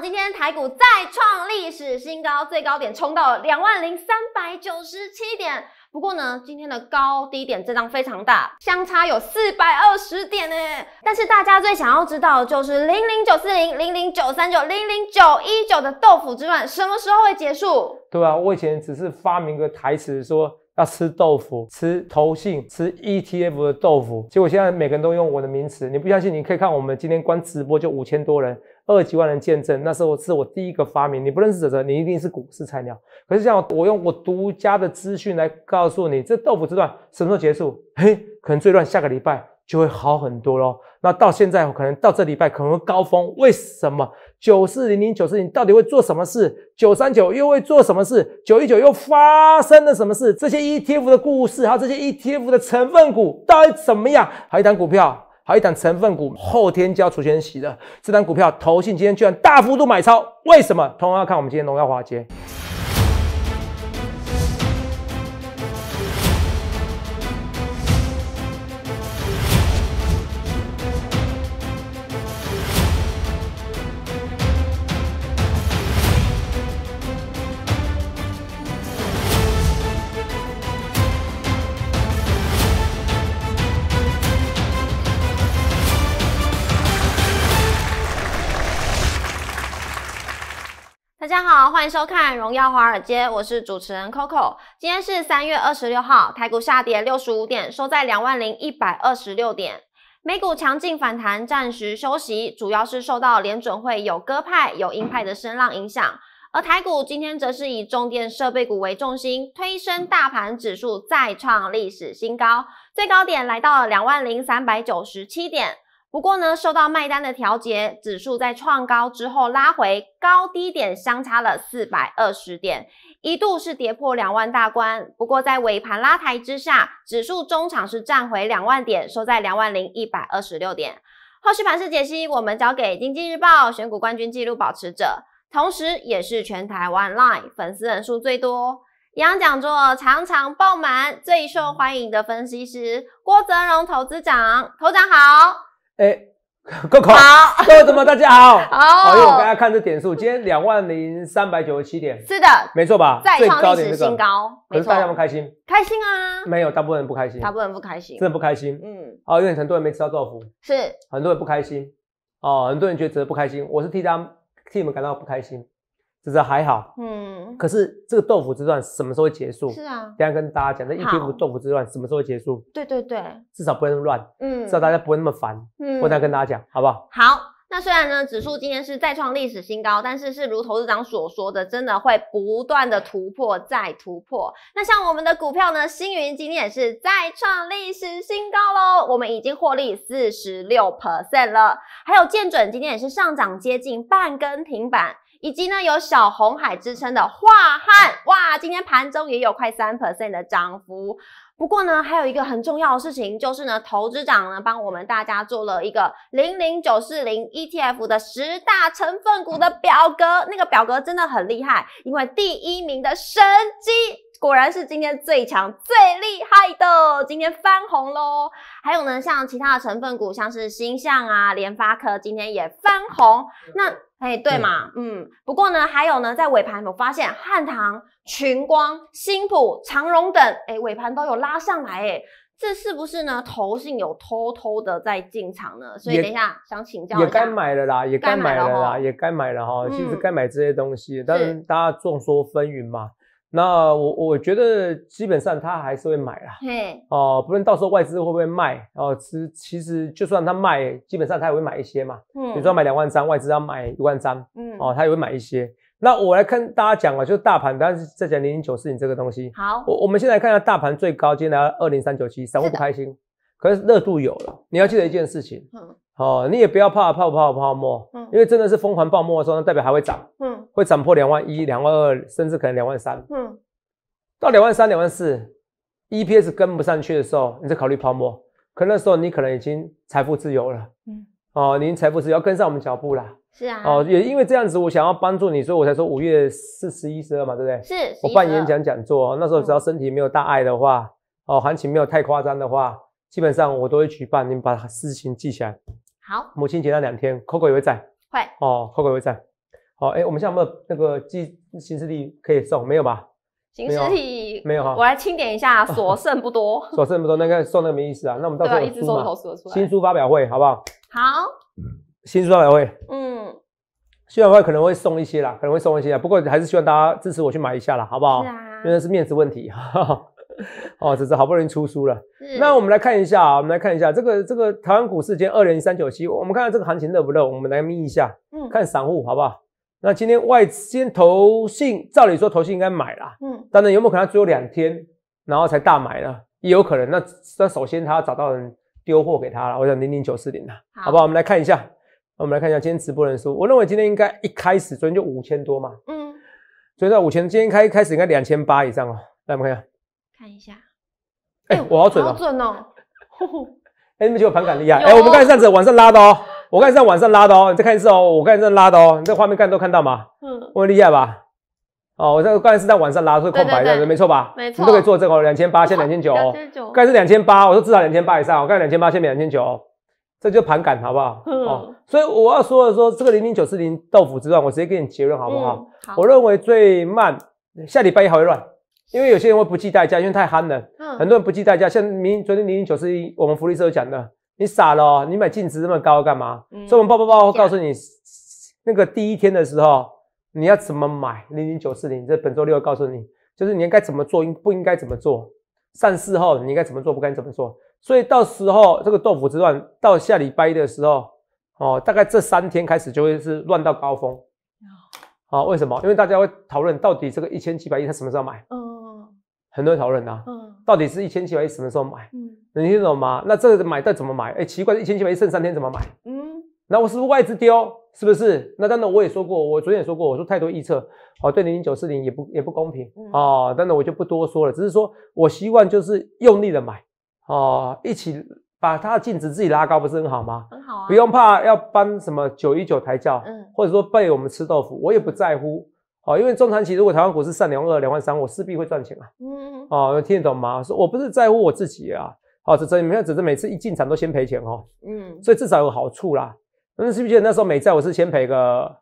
今天台股再创历史新高，最高点冲到了两万零三百九十七点。不过呢，今天的高低点震荡非常大，相差有四百二十点呢。但是大家最想要知道的就是零零九四零、零零九三九、零零九一九的豆腐之乱什么时候会结束？对啊，我以前只是发明个台词，说要吃豆腐、吃头性、吃 ETF 的豆腐，结果现在每个人都用我的名词。你不相信？你可以看我们今天光直播就五千多人。二十几万人见证，那时候是我第一个发明。你不认识泽泽，你一定是股市菜鸟。可是像我用我独家的资讯来告诉你，这豆腐之乱什么时候结束？嘿，可能最乱，下个礼拜就会好很多喽。那到现在可能到这礼拜可能高峰。为什么九四零零九四零到底会做什么事？九三九又会做什么事？九一九又发生了什么事？这些 ETF 的故事，还有这些 ETF 的成分股到底怎么样？还谈股票？还一档成分股后天就要除权息的这档股票，投信今天居然大幅度买超，为什么？同样要看我们今天荣耀华街。欢迎收看《荣耀华尔街》，我是主持人 Coco。今天是三月二十六号，台股下跌六十五点，收在两万零一百二十六点。美股强劲反弹，暂时休息，主要是受到联准会有鸽派、有鹰派的声浪影响。而台股今天则是以重电设备股为重心，推升大盘指数再创历史新高，最高点来到了两万零三百九十七点。不过呢，受到卖单的调节，指数在创高之后拉回，高低点相差了四百二十点，一度是跌破两万大关。不过在尾盘拉抬之下，指数中场是站回两万点，收在两万零一百二十六点。后续盘势解析，我们交给《经济日报》选股冠军纪录保持者，同时也是全台湾 Line 粉丝人数最多、演讲座常常爆满、最受欢迎的分析师郭泽荣投资长，投长好。哎，各位怎么们，大家好！好，因为我刚才看这点数，今天两万零三百九十七点，是的，没错吧？最高点新高，可是大家不开心？开心啊！没有，大部分人不开心，大部分人不开心，真的不开心。嗯，哦，因为很多人没吃到豆腐，是很多人不开心。哦，很多人觉得不开心，我是替他替你们感到不开心。只是还好，嗯。可是这个豆腐之乱什么时候结束？是啊，等下跟大家讲。这一天豆腐之乱什么时候结束？对对对，至少不会那么乱，嗯，至少大家不会那么烦，嗯。我再跟大家讲，好不好？好。那虽然呢，指数今天是再创历史新高，但是是如投资长所说的，真的会不断的突破再突破。那像我们的股票呢，星云今天也是再创历史新高喽，我们已经获利四十六 percent 了。还有建准今天也是上涨接近半根停板。以及呢，有小红海之称的华汉，哇，今天盘中也有快三 percent 的涨幅。不过呢，还有一个很重要的事情，就是呢，投资长呢帮我们大家做了一个零零九四零 ETF 的十大成分股的表格，那个表格真的很厉害，因为第一名的神机。果然是今天最强最厉害的，今天翻红喽。还有呢，像其他的成分股，像是星象啊、联发科，今天也翻红。那哎，对嘛，嗯。不过呢，还有呢，在尾盘我发现汉唐、群光、新普、长荣等，哎，尾盘都有拉上来。哎，这是不是呢？投信有偷偷的在进场呢？所以等一下想请教。也该买了啦，也该买了啦，也该买了哈。其实该买这些东西，但是大家众说纷纭嘛。那我我觉得基本上他还是会买啦，对，哦，不论到时候外资会不会卖，哦，其实其实就算他卖，基本上他也会买一些嘛，嗯，比如说买两万张，外资要买一万张，嗯，哦，他也会买一些。那我来跟大家讲啊，就是大盘，但是在讲零零九四零这个东西。好，我我们先来看一下大盘最高，今天来到二零三九七，散户不开心，可是热度有了。你要记得一件事情，嗯。哦，你也不要怕，泡泡泡沫？嗯，因为真的是疯狂泡沫的时候，那代表还会涨，嗯，会涨破两万一、两万二，甚至可能两万三。嗯，到两万三、两万四，EPS 跟不上去的时候，你再考虑泡沫。可那时候你可能已经财富自由了。嗯，哦，您财富自由要跟上我们脚步啦。是啊。哦，也因为这样子，我想要帮助你，所以我才说五月四十一、十二嘛，对不对？是。我办演讲讲座，那时候只要身体没有大碍的话，哦，行情没有太夸张的话，基本上我都会举办。们把事情记起来。好，母亲节那两天，Coco 也会在，会哦，Coco 也会在，好，哎，我们现在有没有那个寄新实体可以送？没有吧？新实体没有哈，我来清点一下，所剩不多，所 剩不多，那个送那个没意思啊，那我们到时候出嘛？新书发表会，好不好？好，新书发表会，嗯，新书发表会可能会送一些啦，可能会送一些不过还是希望大家支持我去买一下啦，好不好？是啊，因为是面子问题，哈哈。哦，这是好不容易出书了。那我们来看一下，我们来看一下这个这个台湾股市间二零三九七，我们看看这个行情热不热？我们来眯一下，嗯，看散户好不好？那今天外先投信，照理说投信应该买啦，嗯，当然有没有可能只有两天，然后才大买呢？也有可能。那那首先他找到人丢货给他了，我想零零九四零啊，好不好？我们来看一下，我们来看一下今天直播人数，我认为今天应该一开始昨天就五千多嘛，嗯，所以在五千，今天开开始应该两千八以上哦，来我们看。一下。看一下，哎，我好准哦，好准哦，哎，你们觉得我盘感厉害？哎，我们刚才这样子，往上拉的哦，我刚才在往上拉的哦，你再看一次哦，我刚才在拉的哦，你这画面看都看到吗？嗯，我厉害吧？哦，我这个刚才是在晚上拉，是空白的，没错吧？没错，都可以作证哦，两千八，在两千九哦，刚才是两千八，我说至少两千八以上，我才两千八，在两千九，这就盘感好不好？嗯，所以我要说的说，这个零零九四零豆腐之乱，我直接给你结论好不好？我认为最慢下礼拜一还会乱。因为有些人会不计代价，因为太憨了。嗯，很多人不计代价，像明昨天零零九四一，我们福利社讲的，你傻了，你买净值那么高干嘛？所以我们报报报会告诉你，那个第一天的时候你要怎么买零零九四零。这本周六会告诉你，就是你应该怎么做，应不应该怎么做。上市后你应该怎么做，不该怎么做。所以到时候这个豆腐之乱，到下礼拜一的时候，哦，大概这三天开始就会是乱到高峰。啊，为什么？因为大家会讨论到底这个一千七百亿他什么时候买？嗯。很多人讨论呐，嗯，到底是一千七百一十么时候买，嗯，能听懂吗？那这个买再怎么买？哎，奇怪，一千七百一剩三天怎么买？嗯，那我是不是外资丢？是不是？那当然我也说过，我昨天也说过，我说太多预测，哦，对零零九四零也不也不公平啊。当然我就不多说了，只是说我希望就是用力的买哦，一起把它的净值自己拉高，不是很好吗？很好啊，不用怕要搬什么九一九抬轿，嗯，或者说被我们吃豆腐，我也不在乎。哦，因为中长期，如果台湾股市上两二两万三，我势必会赚钱啊。嗯。哦，听得懂吗？说我不是在乎我自己啊。好，只是你们看，只是每次一进场都先赔钱哦。嗯。所以至少有好处啦。那记不记得那时候美债我是先赔个，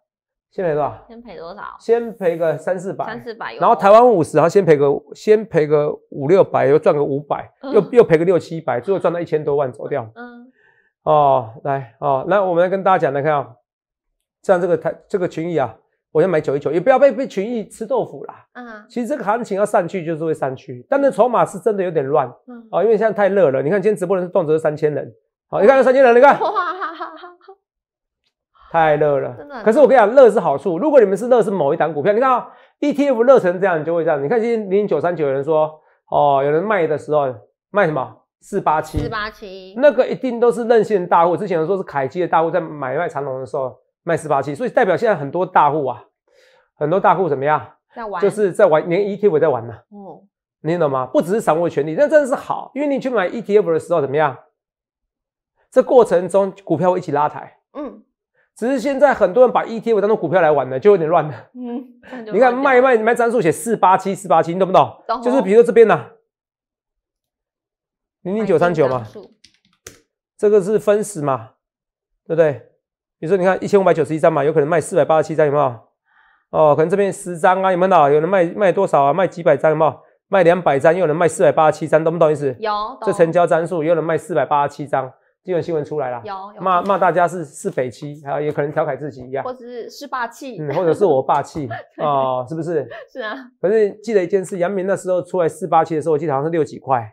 先赔多少？先赔多少？先赔个三四百。三四百。然后台湾五十，然后先赔个先赔个五六百，又赚个五百，又又赔个六七百，最后赚到一千多万走掉。嗯。哦，来哦，那我们来跟大家讲来看啊，像这个台这个群益啊。我要买九一九，也不要被被群意吃豆腐啦。嗯，其实这个行情要上去就是会上去，但是筹码是真的有点乱。嗯，哦，因为现在太热了。你看今天直播的是壮着三千人，好，你看三千人，你看，哈哈哈哈哈哈，太热了。真的。可是我跟你讲，热是好处。如果你们是热是某一档股票，你看 ETF 热成这样，就会这样。你看今天零九三九有人说，哦，有人卖的时候卖什么四八七？四八七。那个一定都是任性大户。之前说是凯基的大户在买卖长龙的时候。卖四八七，所以代表现在很多大户啊，很多大户怎么样？在玩，就是在玩。连 ETF 在玩呢。哦，你懂吗？不只是掌握权力，那真的是好，因为你去买 ETF 的时候怎么样？这过程中股票会一起拉抬。嗯。只是现在很多人把 ETF 当做股票来玩的，就有点乱了。嗯。你看卖卖卖指数，写四八七四八七，你懂不懂？就是比如这边呢，零零九三九嘛，这个是分时嘛，对不对？比如说你看一千五百九十一张嘛，有可能卖四百八十七张，有没有？哦，可能这边十张啊，有没有？有人卖卖多少啊？卖几百张，有没有？卖两百张，有人卖四百八十七张，懂不懂意思？有，这成交张数有人卖四百八十七张，今闻新闻出来了，有骂骂大家是是匪气，还有也可能调侃自己一样，或者是是霸气，或者是我霸气啊，是不是？是啊，反正记得一件事，杨明那时候出来四八七的时候，我记得好像是六几块，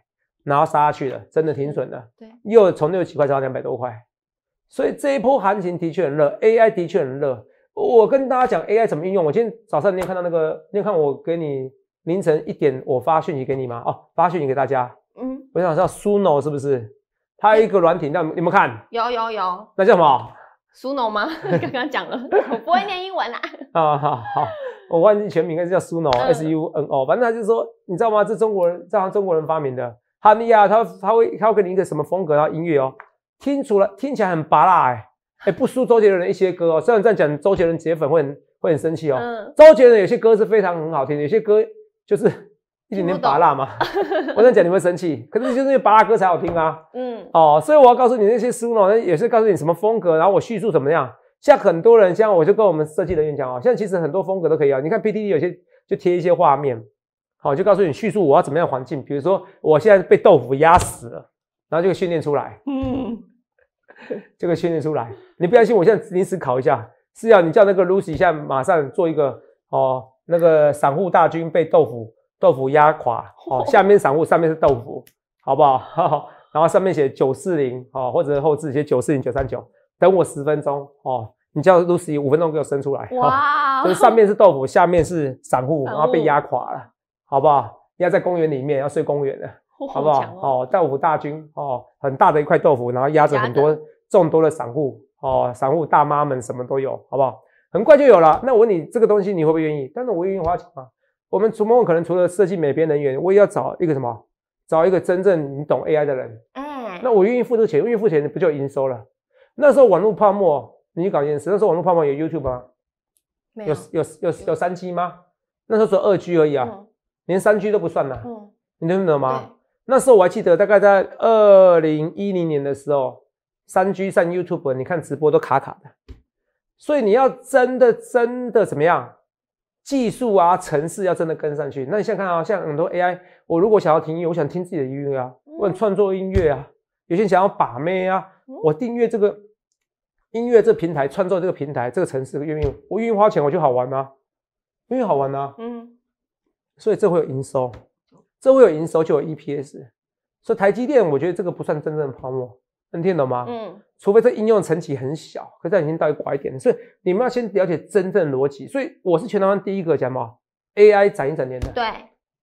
然后杀去了，真的挺准的，对，又从六几块涨到两百多块。所以这一波行情的确很热，AI 的确很热。我跟大家讲 AI 怎么运用。我今天早上你有看到那个，你有看我给你凌晨一点我发讯息给你吗？哦，发讯息给大家。嗯，我想知道 Suno 是不是？它有一个软体，那你们看，有有有，那叫什么？Suno 吗？刚刚讲了，我不会念英文啦。啊，好好，我忘记全名，应该是叫 Suno，S-U-N-O，反正就是说，你知道吗？这中国人，这帮中国人发明的，他尼呀，他他会他会给你一个什么风格的音乐哦。听出来，听起来很拔辣哎，哎 不输周杰伦的一些歌哦。然这样讲，周杰伦铁粉会很会很生气哦。嗯。周杰伦有些歌是非常很好听，有些歌就是一点点拔辣嘛。我这样讲你会生气，可是就是因为拔辣歌才好听啊。嗯。哦，所以我要告诉你那些书傅呢，也是告诉你什么风格，然后我叙述怎么样。像很多人，像我就跟我们设计人员讲哦，现在其实很多风格都可以啊。你看 PPT 有些就贴一些画面，好，就告诉你叙述我要怎么样环境，比如说我现在被豆腐压死了，然后就训练出来。嗯。这个训练出来，你不相信？我现在临时考一下，是要你叫那个 Lucy 现马上做一个哦，那个散户大军被豆腐豆腐压垮哦，下面散户，上面是豆腐，好不好？然后上面写九四零哦，或者后置写九四零九三九，等我十分钟哦，你叫 Lucy 五分钟给我生出来。哇，上面是豆腐，下面是散户，然后被压垮了，好不好？压在公园里面，要睡公园的，好不好？哦，豆腐大军哦，很大的一块豆腐，然后压着很多。众多的散户哦，散户大妈们什么都有，好不好？很快就有了。那我问你，这个东西你会不会愿意？但是我愿意花钱啊。我们除梦可能除了设计美编人员，我也要找一个什么？找一个真正你懂 AI 的人。嗯。那我愿意付这个钱，愿意付钱不就营收了？那时候网络泡沫，你搞清楚，那时候网络泡沫有 YouTube 吗？有，有有有三 G 吗？那时候只有二 G 而已啊，连三 G 都不算呢。嗯。你懂不懂吗？那时候我还记得，大概在二零一零年的时候。三 G 上 YouTube，你看直播都卡卡的，所以你要真的真的怎么样，技术啊、城市要真的跟上去。那你现在看啊，像很多 AI，我如果想要听音乐，我想听自己的音乐啊，我想创作音乐啊，有些人想要把妹啊，我订阅这个音乐这平台，创作这个平台，这个城市愿意我愿意花钱，我就好玩呐，因为好玩呐，嗯，所以这会有营收，这会有营收就有 EPS，所以台积电我觉得这个不算真正的泡沫。能听懂吗？嗯，除非这应用层级很小，可是已经到了拐点，所以你们要先了解真正逻辑。所以我是全台湾第一个讲什 AI 涨一整年的，对，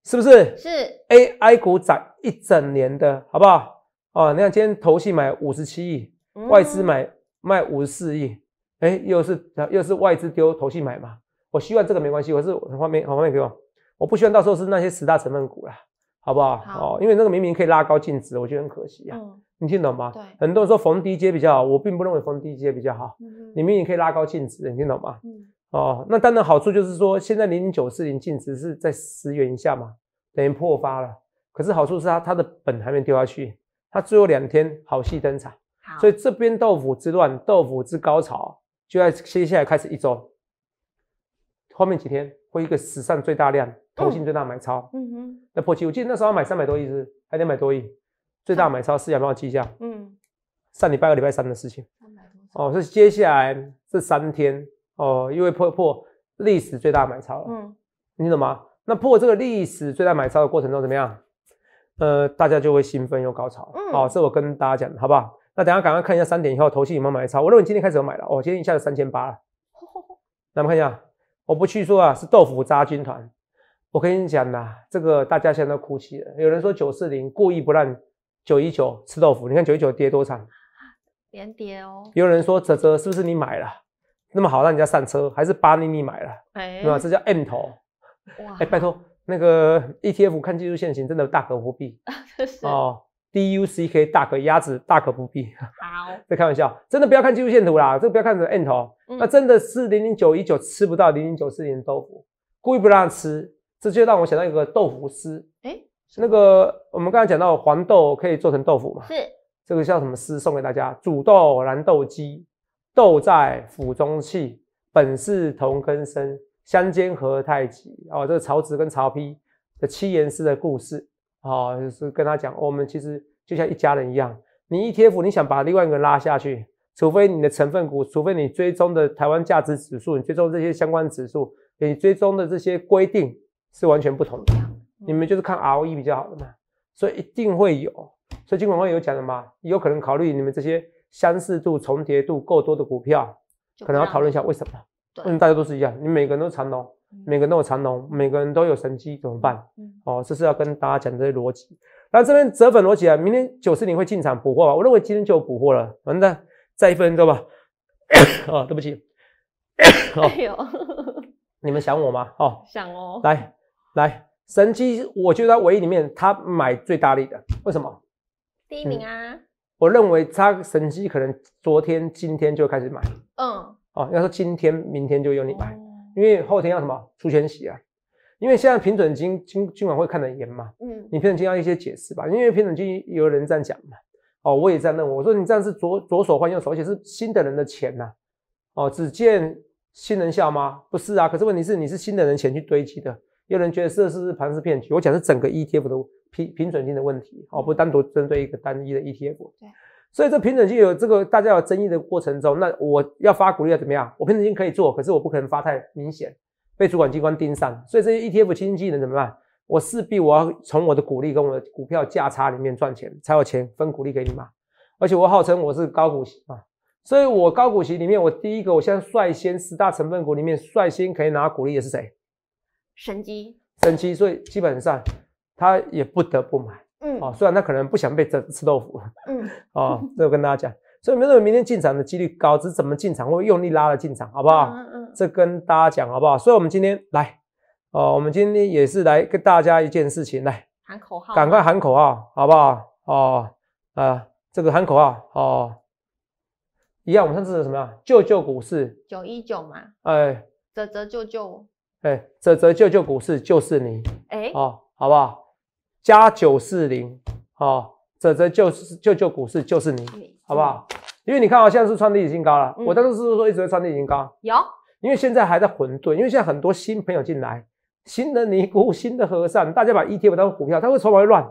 是不是？是 AI 股涨一整年的，好不好？哦，你看今天头信买五十七亿，外资买卖五十四亿，哎，又是又是外资丢头信买嘛。我希望这个没关系，我是方面很面便给我不希望到时候是那些十大成分股啦，好不好？好，因为那个明明可以拉高净值，我觉得很可惜呀。你听懂吗？对，很多人说逢低接比较好，我并不认为逢低接比较好。嗯，你们也可以拉高净值，你听懂吗？嗯，哦，那当然好处就是说，现在零零九四零净值是在十元以下嘛，等于破发了。可是好处是它它的本还没丢下去，它最后两天好戏登场。所以这边豆腐之乱、豆腐之高潮就在接下来开始一周，后面几天会一个史上最大量、投信最大买超。嗯哼，那破七，我记得那时候买三百多亿是，还两百多亿。最大买超四千我记一下。嗯，上礼拜二、礼拜三的事情。哦，是接下来这三天哦，因为破破历史最大买超了。嗯，你懂吗？那破这个历史最大买超的过程中怎么样？呃，大家就会兴奋又高潮。嗯，哦，这我跟大家讲，好不好？那等下赶快看一下三点以后，头期有没有买超？我认为今天开始有买了。哦，今天一下子三千八了。那我们看一下，我不去说啊，是豆腐渣军团。我跟你讲呐，这个大家现在都哭泣，了。有人说九四零故意不让。九一九吃豆腐，你看九一九跌多惨，连跌哦。也有人说泽泽是不是你买了，那么好让人家上车，还是巴尼你买了？对吧？这叫 N 头。哎，拜托，那个 ETF 看技术线型真的大可不必。哦，DUCK 大可鸭子大可不必。好，在开玩笑，真的不要看技术线图啦，这个不要看成 N 头。那真的是零零九一九吃不到零零九四零豆腐，故意不让吃，这就让我想到一个豆腐丝。哎。那个，我们刚才讲到黄豆可以做成豆腐嘛？是。这个叫什么诗送给大家？煮豆燃豆萁，豆在釜中泣，本是同根生，相煎何太急？哦，这个曹植跟曹丕的七言诗的故事，哦，就是跟他讲，我们其实就像一家人一样。你一贴 f 你想把另外一个拉下去，除非你的成分股，除非你追踪的台湾价值指数，你追踪这些相关指数，你追踪的这些规定是完全不同的。你们就是看 ROE 比较好的嘛，所以一定会有。所以金管会有讲的嘛，有可能考虑你们这些相似度、重叠度够多的股票，可能要讨论一下为什么。对，可大家都是一样，你每个人都长龙，每个人都有长龙，每个人都有神机，怎么办？哦，这是要跟大家讲这些逻辑。那这边折粉逻辑啊，明天九四零会进场补货吧？我认为今天就有补货了，反正再一分钟吧？啊，对不起。没有。你们想我吗？哦，想哦。来，来。神机，我觉得唯一里面他买最大力的，为什么？第一名啊！我认为他神机可能昨天、今天就开始买。嗯。哦，要说今天、明天就由你买，因为后天要什么出千息啊？因为现在平准金金今管会看很严嘛。嗯。你平准金要一些解释吧？因为平准金有人这样讲嘛。哦，我也在问，我说你这样是左左手换右手，而且是新的人的钱呐。哦，只见新人笑吗？不是啊。可是问题是，你是新的人钱去堆积的。有人觉得这是盘是骗局，我讲是整个 ETF 的平平准性的问题，哦，不单独针对一个单一的 ETF。对，所以这平准性有这个大家有争议的过程中，那我要发鼓励要怎么样？我平准性可以做，可是我不可能发太明显，被主管机关盯上。所以这些 ETF 经纪人能怎么办？我势必我要从我的股利跟我的股票价差里面赚钱，才有钱分股利给你嘛。而且我号称我是高股息嘛，所以我高股息里面，我第一个，我现在率先十大成分股里面率先可以拿股利的是谁？神机，神机，所以基本上他也不得不买，嗯，哦，虽然他可能不想被吃豆腐，嗯，哦，这我跟大家讲，所以没们认为明天进场的几率高，只是怎么进场，或用力拉了进场，好不好？嗯嗯，这跟大家讲，好不好？所以，我们今天来，哦，我们今天也是来跟大家一件事情，来喊口号，赶快喊口号，好不好？哦，啊，这个喊口号，哦，一样，我们上次什么呀？救救股市？九一九嘛？哎，泽泽救救。哎，泽泽救救股市就是你，哎，哦，好不好？加九四零，哦，泽泽就是救救股市就是你，好不好？因为你看啊，现在是创历史新高了。我当时是不是说一直在创历史新高？有，因为现在还在混沌，因为现在很多新朋友进来，新的尼姑、新的和尚，大家把 ETF 当股票，它会筹码会乱。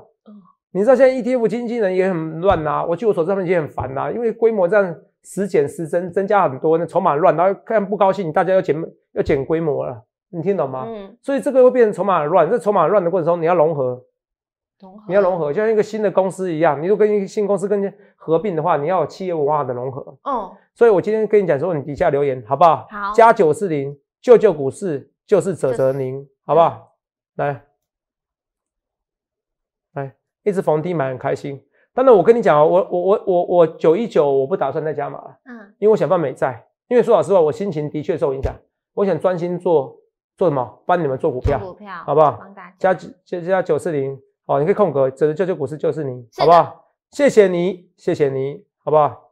你知道现在 ETF 经纪人也很乱呐，我据我所知他们也很烦呐，因为规模这样时减时增，增加很多，那筹码乱，然后看不高兴，大家要减要减规模了。你听懂吗？嗯。所以这个会变成筹码乱，这筹码乱的过程中，你要融合，融合，你要融合，就像一个新的公司一样，你如果跟新公司跟合并的话，你要有企业文化的融合。嗯。所以我今天跟你讲说，你底下留言好不好？好。加九四零，救救股市就是泽泽您，好不好？来，来，一直逢低买很开心。但是我跟你讲啊，我我我我我九一九我不打算再加码了。嗯。因为我想放美债，因为说老实话，我心情的确受影响，我想专心做。做什么？帮你们做股票，股票好不好？加加加九四零哦，你可以空格，只是就就股市就是你，好不好？谢谢你，谢谢你，好不好？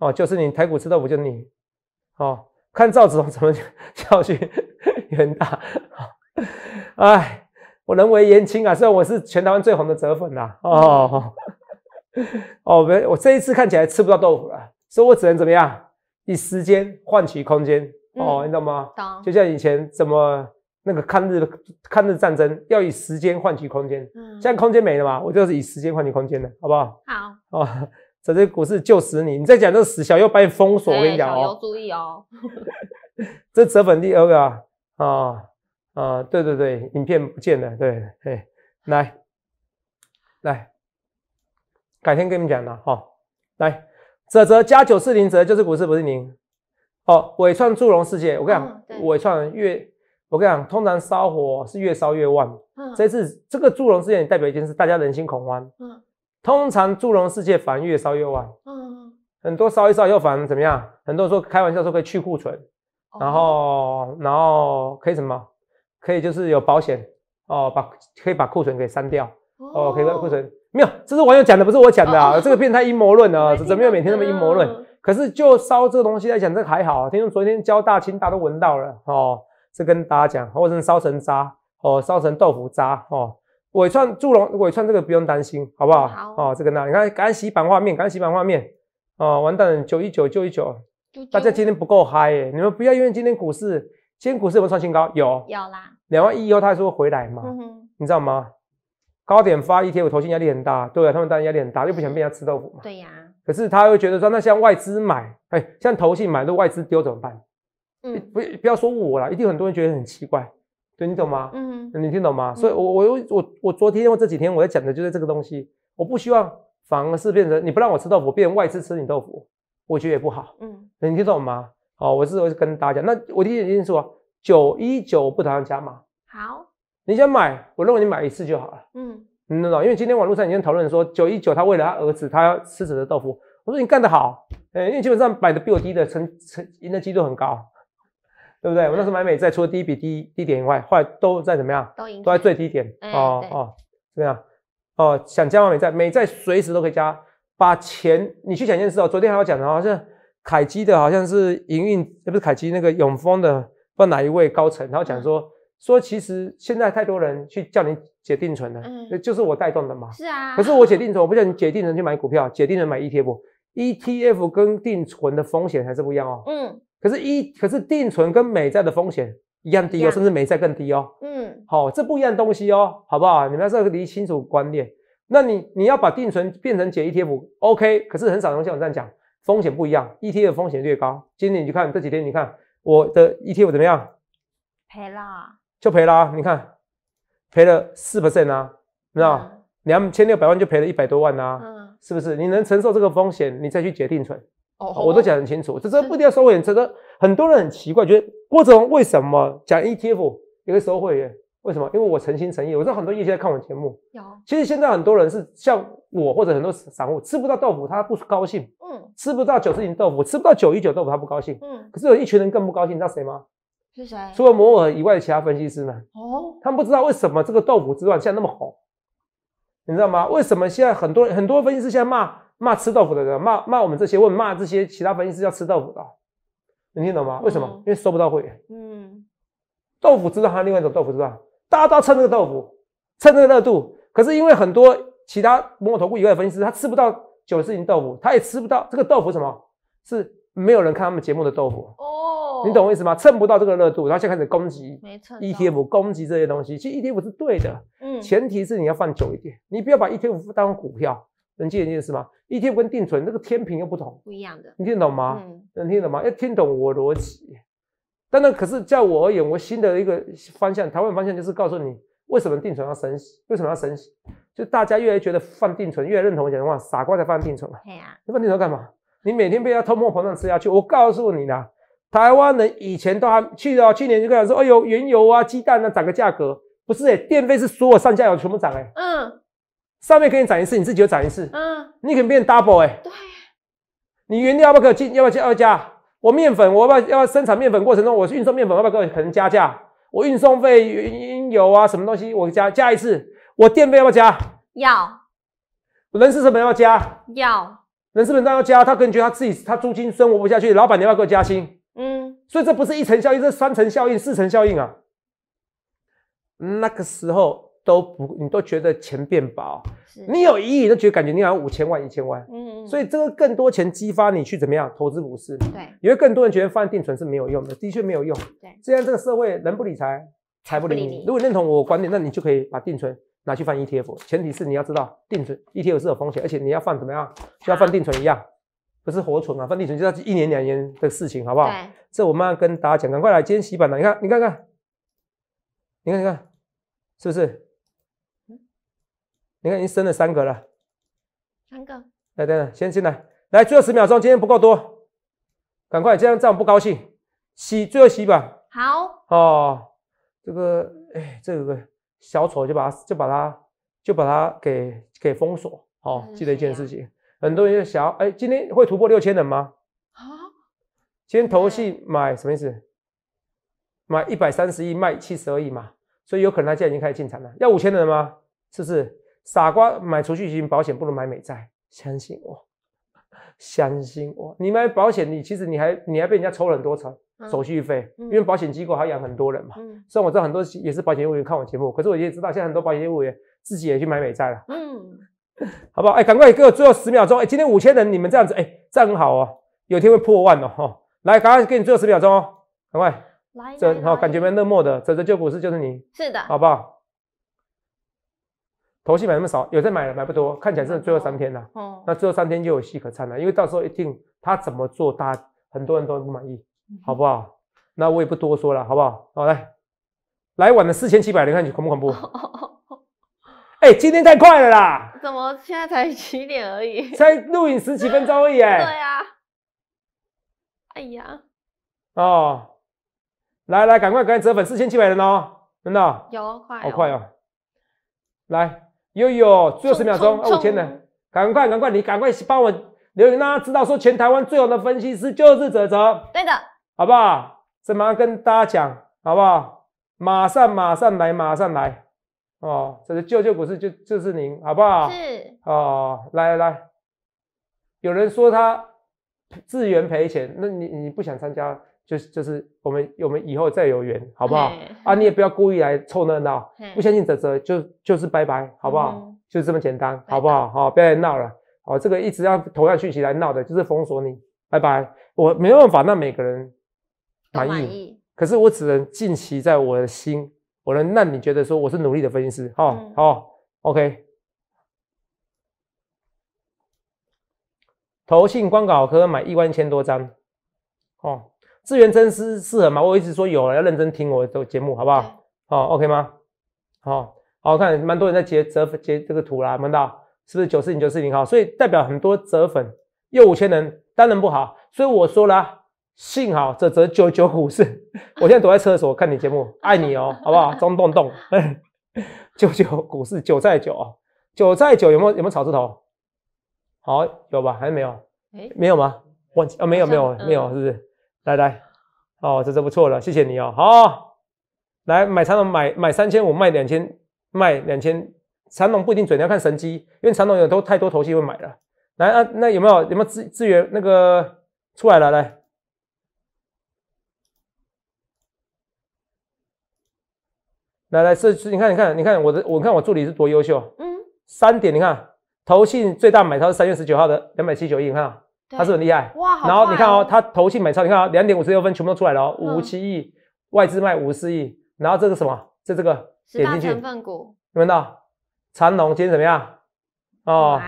哦，就是你，台股吃豆腐就是你，哦，看赵子龙怎么教训 元大。哎，我人微言轻啊，虽然我是全台湾最红的折粉啦，哦，哦，我我这一次看起来吃不到豆腐了，所以我只能怎么样？以时间换取空间。哦，你懂吗？当就像以前怎么那个抗日抗日战争要以时间换取空间，嗯，现在空间没了嘛，我就是以时间换取空间的，好不好？好哦，这只股市就死你，你再讲这个时效又把你封锁，我跟你讲哦，注意哦。这折本第二个啊啊啊，对对对，影片不见了，对对，来来，改天跟你们讲了哈，来，折折加九四零折就是股市不是零。哦，尾创祝融世界，我跟你讲，伪创越，我跟你讲，通常烧火是越烧越旺。嗯，这次这个祝融世界代表一件事，大家人心恐慌。嗯，通常祝融世界反而越烧越旺。嗯，很多烧一烧又反而怎么样？很多人说开玩笑说可以去库存，然后然后可以什么？可以就是有保险哦，把可以把库存给删掉哦，可以把库存没有？这是网友讲的，不是我讲的啊，这个变态阴谋论啊，怎么又每天那么阴谋论？可是就烧这个东西来讲，这个还好。听说昨天交大、清大都闻到了哦。这跟大家讲，或者烧成渣哦，烧成豆腐渣哦。尾串筑龙、尾串这个不用担心，好不好？好。哦，这个那你看，赶紧洗板画面，赶紧洗板画面哦，完蛋，九一九，九一九，大家今天不够嗨哎！你们不要因为今天股市，今天股市有没有创新高？有，有啦。两万一以后它还是会回来嘛？嗯哼，你知道吗？高点发一天，我头信压力很大，对，他们当然压力很大，又不想被人家吃豆腐嘛。对呀。可是他会觉得说，那像外资买，哎，像投信买，那外资丢怎么办？嗯，不不要说我了，一定很多人觉得很奇怪，对你懂吗？嗯，你听懂吗？所以，我我又我我昨天我这几天我在讲的就是这个东西，我不希望反而是变成你不让我吃豆腐，变外资吃你豆腐，我觉得也不好。嗯，你听懂吗？哦，我是我是跟大家，那我听清楚，九一九不打算加码。好，你想买，我认为你买一次就好了。嗯。你知因为今天网络上已经讨论说九一九他为了他儿子，他要吃子的豆腐。我说你干得好，哎，因为基本上买的比我低的，成成赢的几率很高，对不对？我那时候买美债，除了第一笔低低点以外，后来都在怎么样？都都在最低点。哦哦，怎么样，哦想加吗？美债，美债随时都可以加，把钱你去想一件事哦。昨天还有讲的哦，是凯基的好像是营运，不是凯基那个永丰的，不知道哪一位高层，然后讲说。说其实现在太多人去叫你解定存了，嗯，就是我带动的嘛。是啊，可是我解定存，我不叫你解定存去买股票，解定存买 ETF，ETF 跟定存的风险还是不一样哦。嗯，可是 E 可是定存跟美债的风险一样低哦，甚至美债更低哦。嗯，好，这不一样东西哦，好不好？你们要是要理清楚观念。那你你要把定存变成解 ETF，OK？可是很少人像我这样讲，风险不一样，ETF 风险略高。今天你去看这几天，你看我的 ETF 怎么样？赔了。就赔了啊！你看，赔了四 percent 啊，你知道，两千六百万就赔了一百多万啊，嗯，是不是？你能承受这个风险，你再去决定存。哦，我都讲很清楚，这个不一定要收会员，这个很多人很奇怪，觉得郭子宏为什么讲 ETF 也会收会员？为什么？因为我诚心诚意，我知道很多业界在看我节目。有。其实现在很多人是像我或者很多散户吃不到豆腐，他不高兴。嗯。吃不到九十年豆腐，吃不到九一九豆腐，他不高兴。嗯。可是有一群人更不高兴，你知道谁吗？是谁？除了摩尔以外的其他分析师呢？哦，他们不知道为什么这个豆腐之战现在那么红，你知道吗？为什么现在很多很多分析师现在骂骂吃豆腐的人，骂骂我们这些，问骂这些其他分析师要吃豆腐的，能听懂吗？为什么？因为收不到会员。嗯，豆腐知道还有另外一种豆腐知道，大家都蹭这个豆腐，蹭这个热度。可是因为很多其他摩头骨以外分析师，他吃不到九四零豆腐，他也吃不到这个豆腐，什么是没有人看他们节目的豆腐？哦。你懂我意思吗？蹭不到这个热度，然后就开始攻击 ETF，攻击这些东西。其实 ETF 是对的，嗯，前提是你要放久一点，你不要把 ETF 当股票，能记得是件事吗？ETF 跟定存那个天平又不同，不一样的，你听懂吗？能听懂吗？要听懂我逻辑。但那可是在我而言，我新的一个方向，台湾方向就是告诉你为什么定存要升，为什么要升？就大家越来越觉得放定存，越认同我讲话，傻瓜才放定存嘛。对呀，你放定存干嘛？你每天被他偷摸膨胀吃下去，我告诉你啦。台湾人以前都还去到去年就跟他说：“哎呦，原油啊、鸡蛋啊涨个价格，不是哎，电费是所有上下游全部涨哎。”嗯，上面给你涨一次，你自己又涨一次，嗯，你可能变 double 哎。对。你原料要不要进？要不要加？要加。我面粉，我要不要要生产面粉过程中，我运送面粉要不要给我可能加价？我运送费、原油啊什么东西，我加加一次。我电费要不要加？要。人事成本要加？要。人事成本要加，他可能觉得他自己他租金生活不下去，老板不要给我加薪。所以这不是一层效应，这是三层效应、四层效应啊。那个时候都不，你都觉得钱变薄，你有一亿都觉得感觉你好像五千万、一千万。嗯。所以这个更多钱激发你去怎么样投资股市？对。因会更多人觉得放定存是没有用的，的确没有用。对。现在这个社会人不理财，财不理你。如果认同我观点，那你就可以把定存拿去放 ETF，前提是你要知道定存 ETF 是有风险，而且你要放怎么样，就要放定存一样。不是活存啊，分体存就要一年两年的事情，好不好？这我慢慢跟大家讲，赶快来，今天洗板了，你看，你看看，你看，你看，是不是？嗯。你看，已经升了三个了。三个。来，等等，先进来，来，最后十秒钟，今天不够多，赶快，这样这样不高兴。洗，最后洗板。好。哦，这个，哎，这个小丑就把它，就把它，就把它给给封锁。好，记得一件事情。很多人就想，哎，今天会突破六千人吗？啊，今天投信买什么意思？买一百三十亿，卖七十二亿嘛，所以有可能他现在已经开始进场了。要五千人吗？是不是？傻瓜买储蓄型保险不如买美债。相信我，相信我，你买保险，你其实你还你还被人家抽了很多手手续费，因为保险机构还养很多人嘛。虽然我知道很多也是保险业务员看我节目，可是我也知道现在很多保险业务员自己也去买美债了。嗯。好不好？哎，赶快给我最后十秒钟！哎，今天五千人，你们这样子，哎，这样很好哦，有天会破万哦，哈！来，赶快给你最后十秒钟哦，赶快！来，这好，感觉蛮冷漠的，真的就不是就是你，是的，好不好？头戏买那么少，有在买了，买不多，看起来是最后三天了，哦，那最后三天就有戏可唱了，因为到时候一定他怎么做，大家很多人都不满意，好不好？那我也不多说了，好不好？好来，来晚了四千七百你看你恐不恐怖。哎，今天太快了啦！怎么现在才几点而已？才录影十几分钟而已。哎，对呀。哎呀。哦。来来，赶快赶快折粉四千七百人哦！真的。有快。好快哦！来，悠悠，后十秒钟。哦天人，赶快赶快，你赶快帮我留言，让大家知道说，全台湾最好的分析师就是哲哲。对的。好不好？马上跟大家讲，好不好？马上马上来，马上来。哦，这是舅舅，不是就就是您，好不好？是。哦，来来来，有人说他自愿赔钱，那你你不想参加，就是就是我们我们以后再有缘，好不好？啊，你也不要故意来凑热闹，不相信泽泽就就是拜拜，好不好？就这么简单，好不好？好，不要再闹了。哦，这个一直要同样讯息来闹的，就是封锁你，拜拜。我没办法让每个人满意，可是我只能尽其在我的心。我能让你觉得说我是努力的分析师，好，好，OK。投信广稿科买一万一千多张，哦，资源真丝适合吗？我一直说有了，要认真听我的节目，好不好？好，OK 吗？好，好看，蛮多人在截折截这个图啦，闻到是不是九四零九四零？哈，所以代表很多折粉又五千人，当然不好，所以我说了。幸好这则九九股市，我现在躲在厕所看你节目，爱你哦，好不好？中洞洞，九九股市九寨九哦，九寨九有没有有没有草字头？好有吧？还是没有？没有吗？忘记啊？没有没有没有是不是？来来，哦，这只不错了，谢谢你哦，好，来买长龙买买三千五，卖两千卖两千，长龙不一定准，要看神机，因为长龙有都太多头戏会买了。来啊，那有没有有没有资资源那个出来了？来。来来，是，你看，你看，你看我的，我看我助理是多优秀。嗯。三点，你看，投信最大买超是三月十九号的两百七十九亿，你看他是很厉害。哇，好然后你看哦，他投信买超，你看啊，两点五十六分全部都出来了哦，五七亿外资卖五四亿，然后这是什么？这这个点进去。成分股。有看到？长农今天怎么样？哦。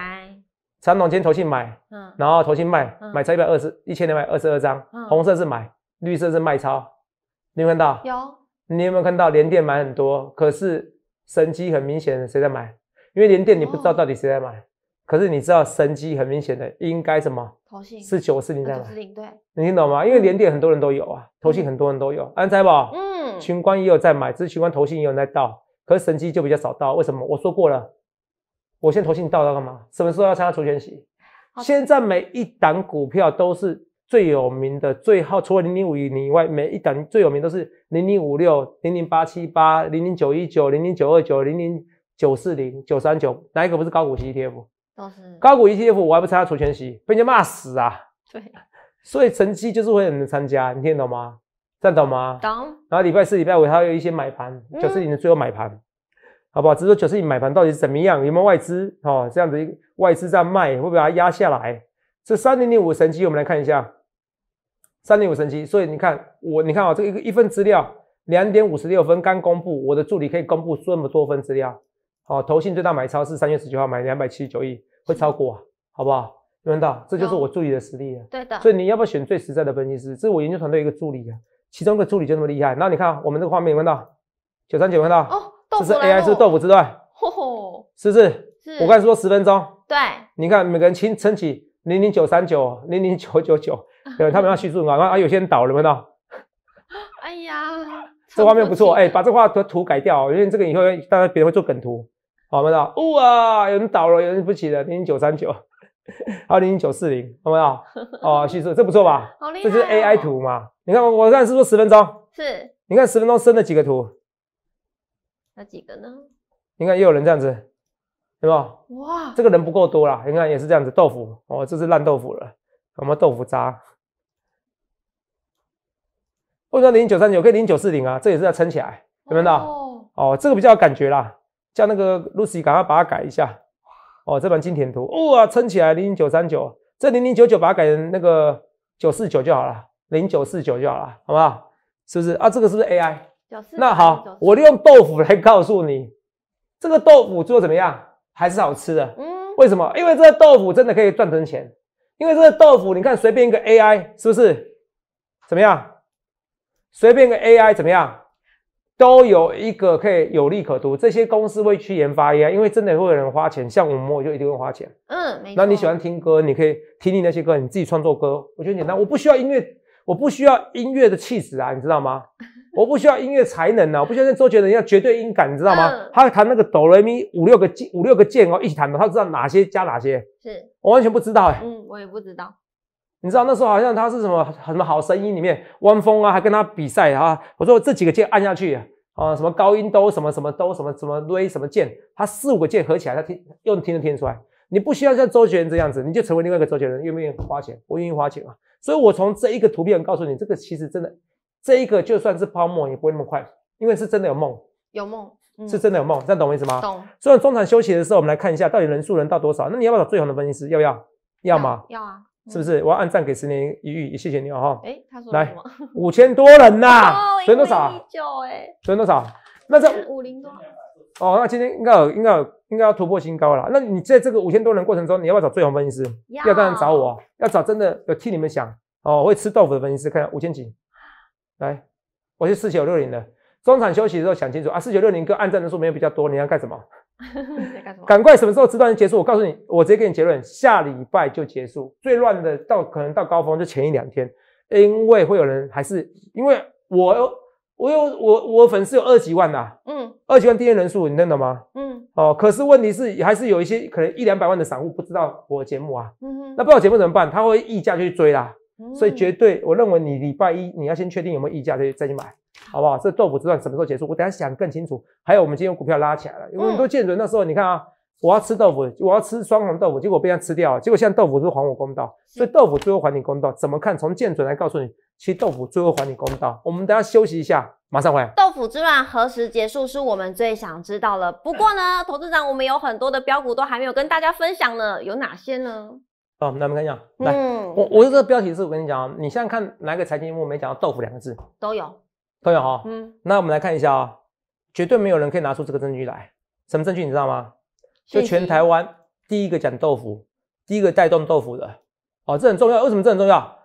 长农今天投信买，嗯，然后投信卖，买超一百二十，一千两百二十二张。红色是买，绿色是卖超。你有看到？有。你有没有看到连电买很多？可是神机很明显，谁在买？因为连电你不知道到底谁在买，可是你知道神机很明显的应该什么？信是九四零在买。九四零对，能听懂吗？因为连电很多人都有啊，投信很多人都有，安财宝，嗯，群光也有在买，是群光投信也有在到，可是神机就比较少到。为什么？我说过了，我先投信到到干嘛？什么时候要参加除权息？现在每一档股票都是。最有名的，最好除了零零五零以外，每一档最有名都是零零五六、零零八七八、零零九一九、零零九二九、零零九四零、九三九，哪一个不是高股息 ETF？都是高股 ETF，我还不参加除权息，被人家骂死啊！对，所以神绩就是会有人参加，你听得懂吗？站懂吗？懂。然后礼拜四、礼拜五还有一些买盘，九四零的最后买盘，好不好？只是说九四零买盘到底是怎么样？有没有外资？哦，这样子，外资在卖，会把它压下来。这三零零五神机，我们来看一下。三点五神奇，所以你看我，你看啊，这个一个一份资料，两点五十六分刚公布，我的助理可以公布这么多份资料。好，投信最大买超是三月十九号买两百七十九亿，会超过，好不好？有看到，这就是我助理的实力。对的，所以你要不要选最实在的分析师？这是我研究团队一个助理啊，其中一个助理就那么厉害。那你看我们这个画面，有看到九三九，看到哦，这是 AI 是豆腐之段，吼吼，是不是？是。我刚才说十分钟，对。你看每个人轻撑起零零九三九零零九九九。对他们要叙述嘛？然后啊，有些人倒了，有没有？哎呀，这画面不错，哎，把这画的图改掉，因为这个以后大家别人会做梗图，好没有？哇，有人倒了，有人不起了，零九三九，二 零九四零，有没有？哦，叙述这不错吧？好厉害，这是 AI 图嘛？你看，我看是不是十分钟？是，你看十分钟生了几个图？那几个呢？你看，又有人这样子，对吧？哇，这个人不够多了，你看也是这样子，豆腐哦，这是烂豆腐了，什么豆腐渣？或者零九三九可以零九四零啊，这也是要撑起来，对不对？哦，哦，这个比较有感觉啦，叫那个 Lucy 赶快把它改一下。哦，这版金田图，哇，撑起来零九三九，这零零九九把它改成那个九四九就好了，零九四九就好了，好不好？是不是啊？这个是不是 AI？那好，我利用豆腐来告诉你，这个豆腐做怎么样？还是好吃的。嗯。为什么？因为这个豆腐真的可以赚成钱。因为这个豆腐，你看随便一个 AI，是不是？怎么样？随便个 AI 怎么样，都有一个可以有利可图，这些公司会去研发 AI，因为真的会有人花钱。像我我就一定会花钱。嗯，那你喜欢听歌，你可以听你那些歌，你自己创作歌，我觉得简单。我不需要音乐，我不需要音乐的气质啊，你知道吗？我不需要音乐才能啊，我不需要像周杰伦一样绝对音感，你知道吗？他弹那个哆来咪五六个键，五六个键哦，一起弹的，他知道哪些加哪些，是我完全不知道哎。嗯，我也不知道。你知道那时候好像他是什么什么好声音里面汪峰啊，还跟他比赛啊。我说这几个键按下去啊，什么高音都什么什么都什么什么瑞什么键，他四五个键合起来，他听又能听得听得出来。你不需要像周杰伦这样子，你就成为另外一个周杰伦。愿不愿意花钱？我愿意花钱啊。所以我从这一个图片告诉你，这个其实真的，这一个就算是泡沫也不会那么快，因为是真的有梦，有梦是真的有梦，这样懂我意思吗？懂。所以中场休息的时候，我们来看一下到底人数能到多少。那你要不要找最红的分析师？要不要？要吗？要啊。是不是我要按赞给十年一遇？谢谢你哦。哈！哎，他说来五千多人呐，存多少？九存多少？那这五零多。哦，那今天应该有，应该有，应该要突破新高了。那你在这个五千多人过程中，你要不要找最红分析师？要当然找我，要找真的有替你们想哦，会吃豆腐的分析师。看五千几，来，我是四九六零的。中场休息的时候想清楚啊，四九六零哥按赞人数没有比较多，你要干什么？赶快什么时候知道能结束？我告诉你，我直接给你结论，下礼拜就结束。最乱的到可能到高峰就前一两天，因为会有人还是因为我我有我我粉丝有二十几万呐，嗯，二十几万订阅人数，你认得吗？嗯，哦，可是问题是还是有一些可能一两百万的散户不知道我节目啊，嗯，那不知道节目怎么办？他会溢价就去追啦，所以绝对我认为你礼拜一你要先确定有没有溢价再再去买。好不好？这豆腐之乱什么时候结束？我等下想更清楚。还有，我们今天股票拉起来了，因为很多剑准那时候，你看啊，我要吃豆腐，我要吃双黄豆腐，结果被人家吃掉，了，结果现在豆腐是还我公道。所以豆腐最后还你公道，怎么看？从见准来告诉你，其实豆腐最后还你公道。我们等下休息一下，马上回。豆腐之乱何时结束是我们最想知道了。不过呢，董事长，我们有很多的标股都还没有跟大家分享呢，有哪些呢？哦，那我们看一下。嗯，我我这个标题是我跟你讲啊，你现在看哪个财经节目没讲到豆腐两个字？都有。同友哈，嗯，那我们来看一下啊，绝对没有人可以拿出这个证据来。什么证据你知道吗？就全台湾第一个讲豆腐，第一个带动豆腐的，哦，这很重要。为什么这很重要？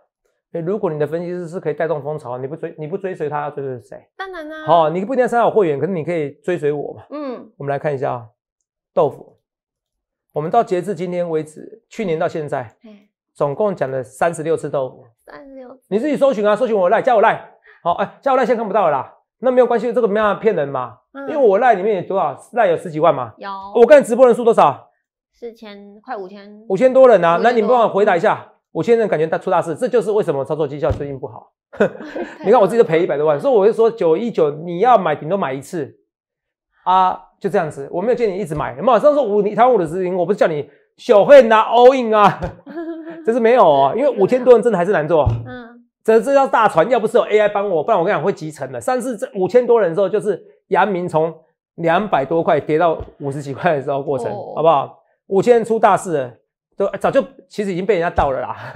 如果你的分析师是可以带动风潮，你不追，你不追随他，要追随谁？当然啦。哦，你不一定要参考会员，可是你可以追随我嘛。嗯，我们来看一下豆腐。我们到截至今天为止，去年到现在，总共讲了三十六次豆腐。三十六，你自己搜寻啊，搜寻我赖，加我赖。好哎，加油赖现在看不到了啦，那没有关系，这个没办法骗人嘛，因为我赖里面有多少赖有十几万嘛，有。我刚才直播人数多少？四千快五千，五千多人呐。那你们帮我回答一下，五千人感觉他出大事，这就是为什么操作绩效最近不好。你看我自己都赔一百多万，所以我会说九一九你要买顶多买一次啊，就这样子。我没有建议一直买，没有，上次五你贪污的事情，我不是叫你小费拿 all in 啊，这是没有哦，因为五千多人真的还是难做。嗯。这这叫大船，要不是有 AI 帮我，不然我跟你讲会集成的。上次这五千多人的时候，就是阳明从两百多块跌到五十几块的时候过程，好不好？五千人出大事，都早就其实已经被人家盗了啦。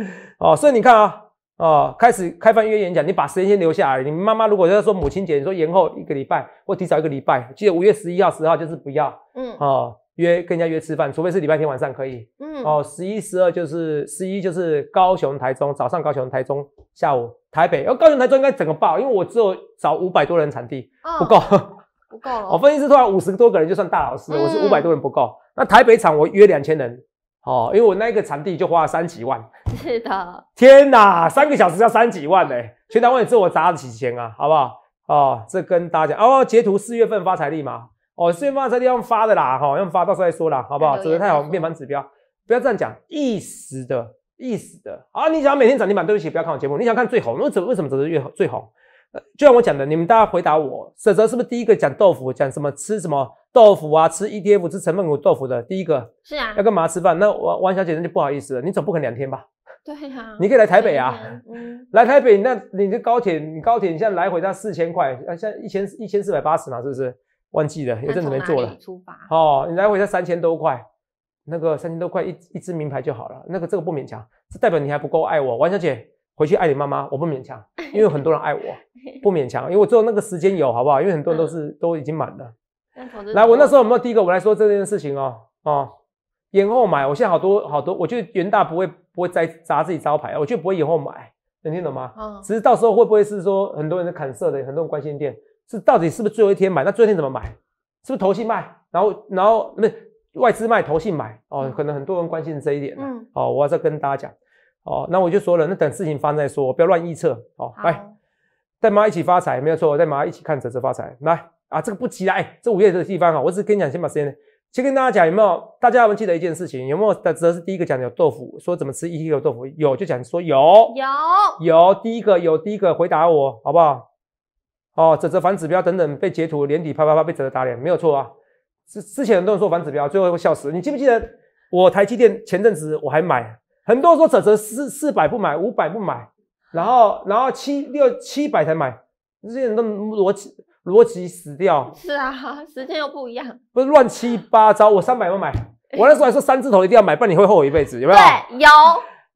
哦，所以你看啊，哦，开始开放预约演讲，你把时间先留下来。你妈妈如果要说母亲节，你说延后一个礼拜或提早一个礼拜，记得五月十一号、十号就是不要。嗯，哦。约跟人家约吃饭，除非是礼拜天晚上可以。嗯，哦，十一、十二就是十一就是高雄、台中，早上高雄、台中，下午台北。哦，高雄、台中应该整个爆，因为我只有找五百多人场地不够，不够了。我 分析师多五十多个人就算大老师，我是五百多人不够。那台北场我约两千人，哦，因为我那个场地就花了三几万，是的。天哪，三个小时要三几万呢？全以台湾也是我砸起钱啊，好不好？哦，这跟大家哦，截图四月份发财力嘛。哦，四月份这地方发的啦，哦，用发，到时候再说啦，好不好？走得太好，面板指标，不要这样讲，一时的，一时的啊！你想每天涨停板？对不起，不要看我节目。你想看最红？那为么？为什么走的越最好？就像我讲的，你们大家回答我，哲是不是第一个讲豆腐，讲什么吃什么豆腐啊？吃 ETF，吃成分股豆腐的，第一个是啊。要干嘛吃饭？那王王小姐那就不好意思了，你总不可能两天吧？对呀。你可以来台北啊，嗯，来台北，那你这高铁，你高铁你现在来回要四千块，啊，现在一千一千四百八十嘛，是不是？忘记了，也真的没做了。哦，你来回才三千多块，那个三千多块一一支名牌就好了。那个这个不勉强，这代表你还不够爱我，王小姐，回去爱你妈妈，我不勉强，因为很多人爱我，不勉强，因为我知道那个时间有，好不好？因为很多人都是都已经满了。来，我那时候有没有第一个我来说这件事情哦？哦，延后买，我现在好多好多，我觉得元大不会不会摘砸自己招牌，我觉得不会延后买，能听懂吗？嗯，只是到时候会不会是说很多人的砍色的，很多人关心店。是到底是不是最后一天买？那最后一天怎么买？是不是投信卖？然后，然后那外资卖，投信买哦？可能很多人关心这一点嗯，哦，我再跟大家讲。哦，那我就说了，那等事情发生再说，不要乱预测。哦，来，带妈一起发财，没有错。带妈一起看泽泽发财。来啊，这个不急啊。哎，这五月的地方啊，我只跟你讲，先把时间先跟大家讲，有没有？大家有记得一件事情？有没有？泽是第一个讲的有豆腐，说怎么吃一克豆腐？有就讲说有，有，有第一个有第一个回答我好不好？哦，指责反指标等等被截图，年底啪啪啪被指责打脸，没有错啊。之之前很多人说反指标，最后会笑死。你记不记得我台积电前阵子我还买，很多人说指责四四百不买，五百不买，然后然后七六七百才买，这些人都逻辑逻辑死掉。是啊，时间又不一样，不是乱七八糟。我三百不买，我那时候还说三字头一定要买，不然你会后悔一辈子，有没有？对，有。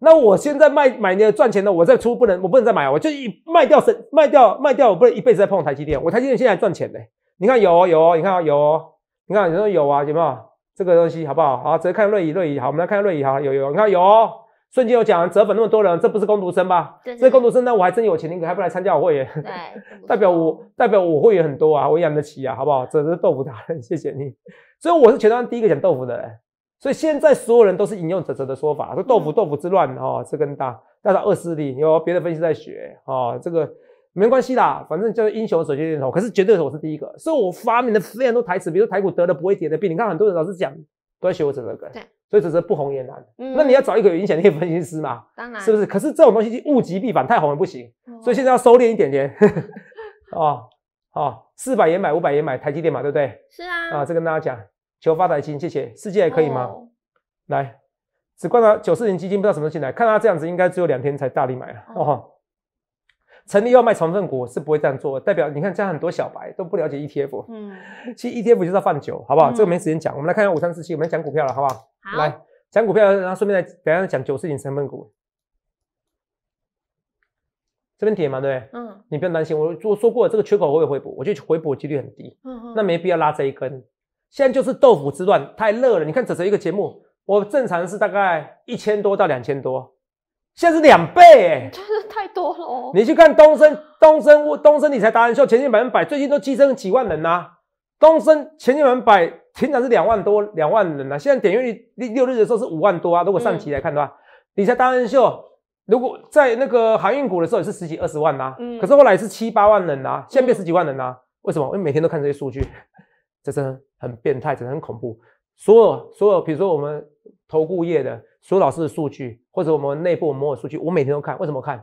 那我现在卖买呢赚钱的，我再出不能，我不能再买，我就一卖掉是卖掉卖掉，我不能一辈子再碰台积电。我台积电现在赚钱呢，你看有哦、有，哦，你看有，哦，你看你说有啊？有没有这个东西？好不好？好，直接看瑞仪瑞仪，好，我们来看瑞仪，好，有有，你看有哦，瞬间有讲折本那么多人，这不是攻读生吧？这攻读生那我还真有钱，你可还不来参加我会员？对，代表我代表我会员很多啊，我养得起啊，好不好？这是豆腐，人，谢谢你，所以我是前端第一个讲豆腐的人。所以现在所有人都是引用哲哲的说法，说豆腐豆腐之乱哈，这更大。大到二势力，有别的分析在学啊，这个没关系啦，反正就是英雄所见略同。可是绝对我是第一个，所以我发明了非常多台词，比如台股得了不会跌的病。你看很多人老是讲都在学我哲哲哥，对，所以哲哲不红也难。那你要找一个有影响力的分析师嘛，当然，是不是？可是这种东西物极必反，太红了不行，所以现在要收敛一点点。哦哦，四百也买，五百也买，台积电嘛，对不对？是啊，啊，这跟大家讲。求发财金，谢谢。世界还可以吗？来，只看到九四年基金不知道什么进来，看他这样子，应该只有两天才大力买了哦。成立要卖成分股是不会这样做，代表你看，这样很多小白都不了解 ETF。嗯，其实 ETF 就是要放酒，好不好？这个没时间讲，我们来看下五三四七，我们讲股票了，好不好？好，来讲股票，然后顺便再等下讲九四年成分股。这边铁嘛，对不对？嗯，你不用担心，我我说过这个缺口我会回补，我觉得回补几率很低。嗯嗯，那没必要拉这一根。现在就是豆腐之乱，太热了。你看这这一个节目，我正常是大概一千多到两千多，现在是两倍，哎，就是太多了。你去看东升东升东升理财达人秀，前进百分百，最近都激升几万人呐。东升前进百分百，前两是两万多两万人呐，现在点阅率六六日的时候是五万多啊。如果上期来看的话，理财达人秀如果在那个航运股的时候也是十几二十万呐，嗯，可是后来是七八万人呐，现在十几万人呐，为什么？我每天都看这些数据。这的很变态，真的很恐怖。所有所有，比如说我们投顾业的所有老师的数据，或者我们内部某某数据，我每天都看。为什么看？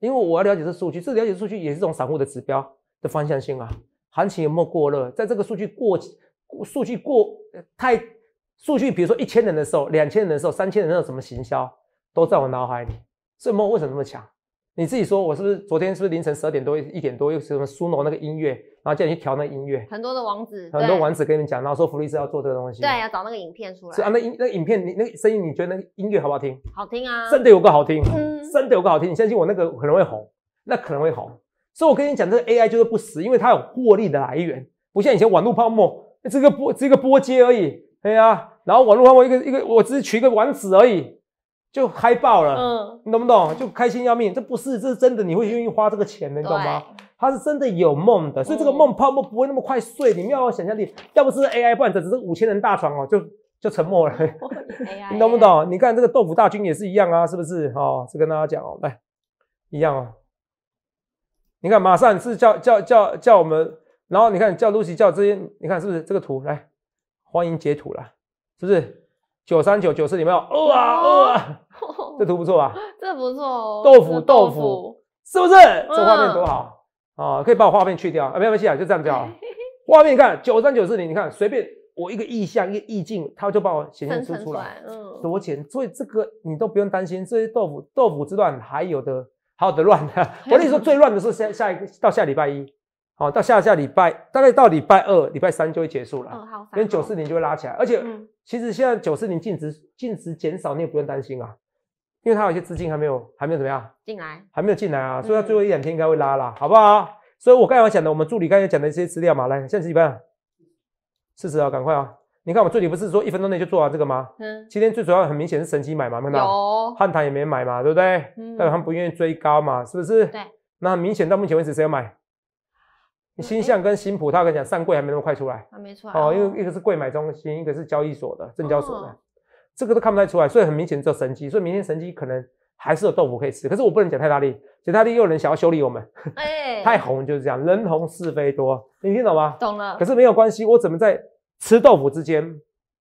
因为我要了解这数据，这了解数据也是一种散户的指标的方向性啊，行情有没有过热？在这个数据过，数据过太，数据比如说一千人的时候，两千人的时候，三千人的时候，怎么行销都在我脑海里。这梦为什么那么强？你自己说，我是不是昨天是不是凌晨十二点多一点多又什么苏 u 那个音乐？然后叫你去调那音乐，很多的网址，很多网址跟你讲，然后说福利社要做这个东西，对，要找那个影片出来。是啊，那音那影片，你那个声音，你觉得那个音乐好不好听？好听啊，真的有个好听，真的有个好听，你相信我，那个可能会红，那可能会红。所以我跟你讲，这个 AI 就是不死，因为它有获利的来源，不像以前网络泡沫，这个波这个波接而已，对啊。然后网络泡沫一个一个，我只是取一个网址而已，就嗨爆了，嗯，你懂不懂？就开心要命，这不是，这是真的，你会愿意花这个钱的，你懂吗？他是真的有梦的，所以这个梦泡沫不会那么快碎。你们要有想象力，要不是 AI 拿着，只是五千人大床哦，就就沉默了。你懂不懂？你看这个豆腐大军也是一样啊，是不是？哦，是跟大家讲哦，来，一样哦。你看，马上是叫叫叫叫我们，然后你看叫 Lucy 叫这些，你看是不是这个图？来，欢迎截图了，是不是？九三九九四有没有？哇哇，这图不错吧？这不错哦，豆腐豆腐，是不是？这画面多好。啊，可以把我画面去掉啊，没关系啊，就这样子啊。画面，你看九三九四零，你看随便我一个意象，一个意境，它就把我显现出出来。嗯。多钱？所以这个你都不用担心。这些豆腐豆腐之乱，还有的，还有的乱。我跟你说，最乱的是下下一个到下礼拜一，好，到下下礼拜大概到礼拜二、礼拜三就会结束了。嗯，好。跟九四零就会拉起来，而且其实现在九四零净值净值减少，你也不用担心啊。因为它有些资金还没有，还没有怎么样进来，还没有进来啊，所以它最后一两天应该会拉了，好不好？所以我刚才讲的，我们助理刚才讲的一些资料嘛，来，现在几分？四十啊，赶快啊！你看我助理不是说一分钟内就做完这个吗？嗯。今天最主要很明显是神奇买嘛，看到有汉唐也没买嘛，对不对？嗯。代表他们不愿意追高嘛，是不是？对。那明显到目前为止谁要买？新向跟新普，他跟你讲上柜还没那么快出来还没来哦，因为一个是柜买中心，一个是交易所的，证交所的。这个都看不太出来，所以很明显只有神机。所以明天神机可能还是有豆腐可以吃，可是我不能讲太大力，讲太大力又有人想要修理我们。哎，太红就是这样，人红是非多，你听懂吗？懂了。可是没有关系，我怎么在吃豆腐之间，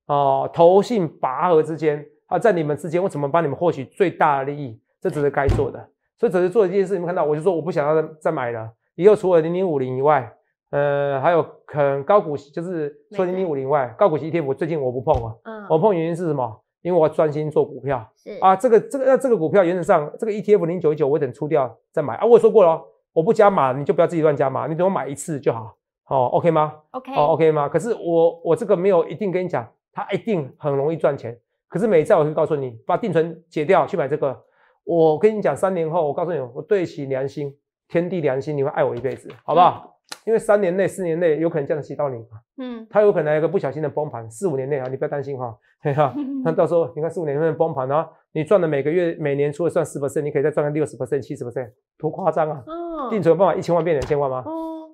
哦，投信拔河之间啊，在你们之间，我怎么帮你们获取最大的利益？这只是该做的，所以只是做一件事。你们看到，我就说我不想要再买了。以后除了零零五零以外，呃，还有很高股息，就是除了零零五零外，高股息 ETF 最近我不碰了。嗯。我碰原因是什么？因为我专心做股票，啊，这个这个那这个股票原则上，这个 ETF 零九一九，我等出掉再买啊。我说过了，我不加码，你就不要自己乱加码，你等我买一次就好，好 OK 吗？OK，OK 吗？可是我我这个没有一定跟你讲，它一定很容易赚钱。可是每次我会告诉你，把定存解掉去买这个，我跟你讲，三年后我告诉你，我对得起良心，天地良心，你会爱我一辈子，好不好？因为三年内、四年内有可能降息到你嘛，嗯，它有可能来一个不小心的崩盘，四五年内啊，你不要担心哈，哈哈。那到时候你看四五年崩盘啊，你赚的每个月、每年除了赚四 percent，你可以再赚个六十 percent、七十 percent，多夸张啊！定存有办法一千万变两千万吗？哦，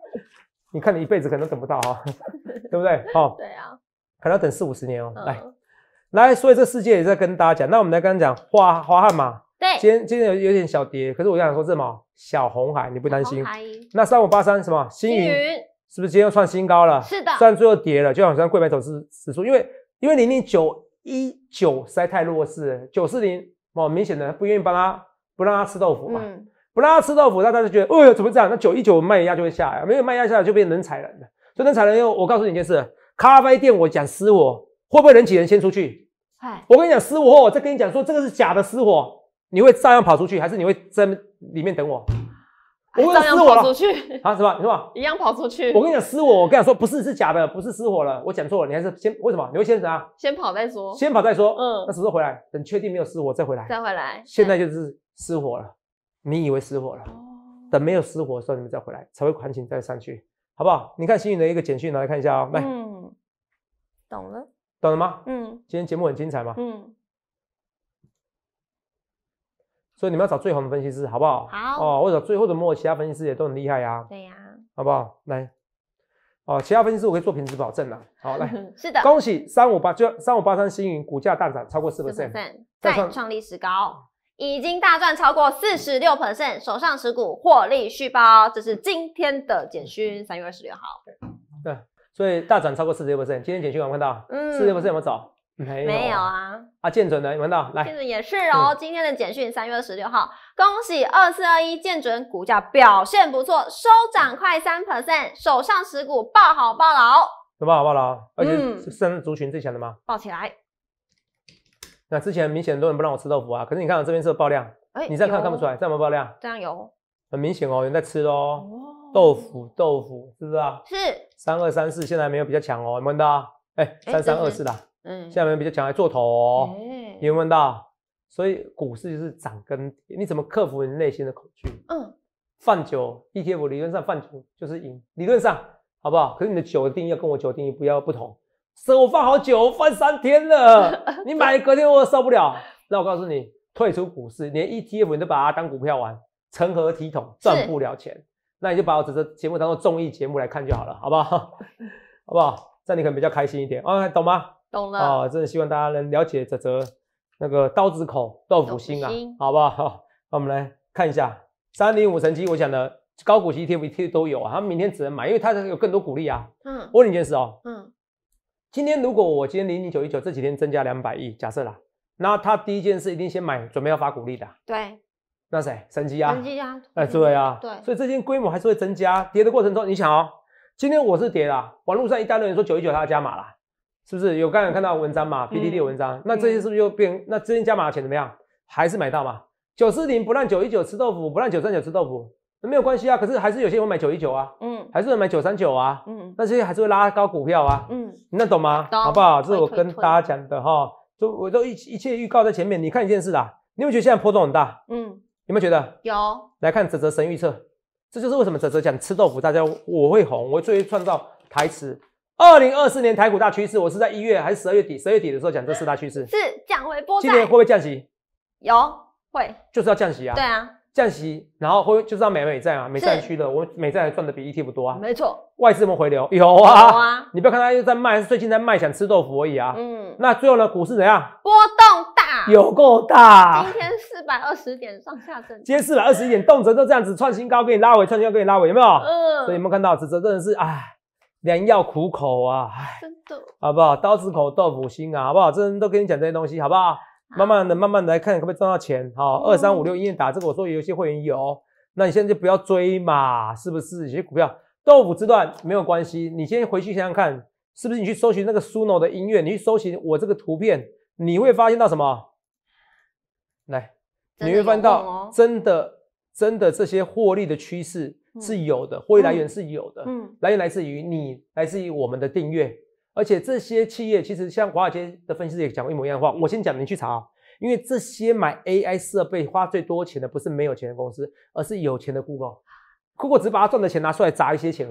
你看你一辈子可能等不到哈，对不对？哦，对啊，可能要等四五十年哦，来，来，所以这世界也在跟大家讲，那我们来刚他讲花花汉嘛。对，今天今天有有点小跌，可是我想说，什么小红海你不担心？那三五八三什么新云是不是今天又创新高了？是的，虽然最后跌了，就好像像桂走投指数，因为因为零零九一九在太弱势，九四零哦，明显的不愿意帮他，不让他吃豆腐嘛，不让他吃豆腐，那他就觉得哎呦怎么这样？那九一九卖压就会下来，没有卖压下来就变成人踩人了，所以人踩人又我告诉你一件事，咖啡店我讲失火会不会人挤人先出去？嗨，我跟你讲失火，我再跟你讲说这个是假的失火。你会照样跑出去，还是你会在里面等我？我会失火了。啊？什么？什么？一样跑出去。我跟你讲失火，我跟你说不是，是假的，不是失火了，我讲错了。你还是先为什么？你会先什么？先跑再说。先跑再说。嗯。那什么时候回来？等确定没有失火再回来。再回来。现在就是失火了，你以为失火了。哦。等没有失火的时候你们再回来，才会还情再上去，好不好？你看新宇的一个简讯拿来看一下哦。来。嗯。懂了。懂了吗？嗯。今天节目很精彩吗？嗯。所以你们要找最好的分析师，好不好？好哦，或者最后的莫其他分析师也都很厉害呀。对呀，好不好？来哦，其他分析师我可以做品质保证了。好，来。是的，恭喜三五八就三五八三星云股价大涨超过四 percent，再创历史高，已经大赚超过四十六 percent，手上持股获利续包，这是今天的简讯，三月二十六号。对，所以大涨超过四十六 percent，今天简讯有看到。嗯，四十六 percent 有没有走？没有啊啊！建准的，你闻到？来。建准也是哦。今天的简讯，三月二十六号，恭喜二四二一建准股价表现不错，收涨快三 percent，手上持股暴好暴牢。怎么好抱牢？且是族群最强的吗？暴起来。那之前明显很多人不让我吃豆腐啊，可是你看这边是爆量。哎，你这样看看不出来，怎有爆量？这样有。很明显哦，有人在吃哦。哦，豆腐豆腐是不是啊？是。三二三四现在没有比较强哦，你们的哎，三三二四的。下面比较讲来做头，有有问到，所以股市就是涨跟你怎么克服你内心的恐惧？嗯，放久 ETF 理论上放久就是赢，理论上好不好？可是你的久的定义要跟我久的定义不要不同。我放好久，放三天了，你买隔天我受不了。那我告诉你，退出股市，连 ETF 你都把它当股票玩，成何体统？赚不了钱，那你就把我这节目当做综艺节目来看就好了，好不好？好不好？这样你可能比较开心一点啊，懂吗？懂了啊！真的希望大家能了解这则那个刀子口豆腐心啊，好不好？好，那我们来看一下三零五成基，我讲的高股息、t F t 都有啊。他们明天只能买，因为它有更多股利啊。嗯。问你一件事哦。嗯。今天如果我今天零零九一九这几天增加两百亿，假设啦，那他第一件事一定先买，准备要发股利的。对。那谁？神机啊。神机啊。哎，朱啊。对。所以这件规模还是会增加。跌的过程中，你想哦，今天我是跌了，网络上一大堆人说九一九他要加码了。是不是有刚才看到文章嘛 p d D 的文章，那这些是不是又变？那资金加码的钱怎么样？还是买到嘛？九四零不让九一九吃豆腐，不让九三九吃豆腐，那没有关系啊。可是还是有些人买九一九啊，嗯，还是人买九三九啊，嗯，那这些还是会拉高股票啊，嗯，你那懂吗？懂，好不好？这是我跟大家讲的哈，就我都一一切预告在前面，你看一件事啊，你有没有觉得现在波动很大？嗯，有没有觉得？有。来看泽泽神预测，这就是为什么泽泽讲吃豆腐，大家我会红，我最会创造台词。二零二四年台股大趋势，我是在一月还是十二月底？十二月底的时候讲这四大趋势是降回波今年会不会降息？有会，就是要降息啊。对啊，降息，然后会就是要美美债啊，美债区的，我美债赚的比 ETF 多啊。没错，外资怎么回流？有啊，有啊。你不要看他又在卖，最近在卖，想吃豆腐而已啊。嗯。那最后呢，股市怎样？波动大，有够大。今天四百二十点上下震，今天四百二十一点，动辄都这样子创新高，给你拉回，创新高给你拉回，有没有？嗯。所以有没有看到，指责真的是唉。良药苦口啊，真的，好不好？刀子口豆腐心啊，好不好？这人都跟你讲这些东西，好不好？慢慢的，慢慢来看，可不可以赚到钱？好，二三五六一打这个，我说有些会员有，那你现在就不要追嘛，是不是？有些股票豆腐之段没有关系，你先回去想想看，是不是？你去搜寻那个苏诺的音乐，你去搜寻我这个图片，你会发现到什么？来，你会翻到真的，真的这些获利的趋势。是有的，获利来源是有的，嗯，来源来自于你，来自于我们的订阅，而且这些企业其实像华尔街的分析师也讲过一模一样的话。我先讲，你去查，因为这些买 AI 设备花最多钱的不是没有钱的公司，而是有钱的 Google，Google 只是把它赚的钱拿出来砸一些钱，